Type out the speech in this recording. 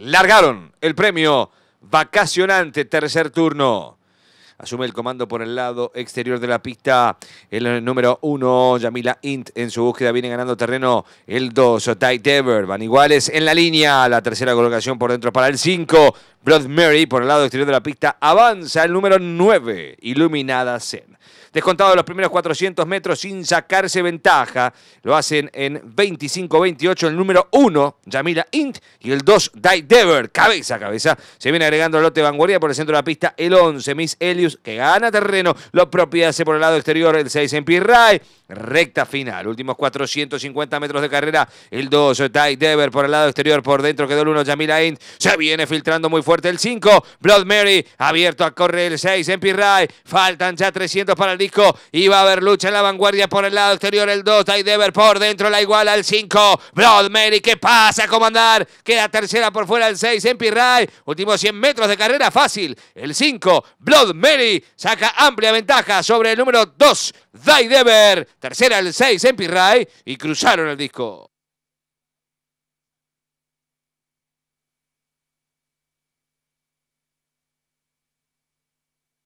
largaron el premio vacacionante tercer turno. Asume el comando por el lado exterior de la pista. El número uno, Yamila Int, en su búsqueda viene ganando terreno. El dos, Ty Dever. Van iguales en la línea. La tercera colocación por dentro para el cinco... Blood Mary por el lado exterior de la pista avanza el número 9, Iluminada Zen. Descontado los primeros 400 metros sin sacarse ventaja, lo hacen en 25-28 el número 1, Yamila Int, y el 2, Dai Dever, cabeza a cabeza. Se viene agregando el lote vanguardia por el centro de la pista el 11, Miss Elius, que gana terreno, lo propiace por el lado exterior el 6 en Ray Recta final, últimos 450 metros de carrera, el 2, Dai Dever por el lado exterior, por dentro quedó el 1, Yamila Int, se viene filtrando muy fuerte fuerte el 5. Blood Mary abierto a correr el 6 en Pirray. Faltan ya 300 para el disco. Y va a haber lucha en la vanguardia por el lado exterior. El 2, Dever por dentro. La igual al 5. Blood Mary, que pasa, a comandar? Queda tercera por fuera el 6 en Pirray. Últimos 100 metros de carrera fácil. El 5, Blood Mary, saca amplia ventaja sobre el número 2, Dever. Tercera el 6 en Pirray. Y cruzaron el disco.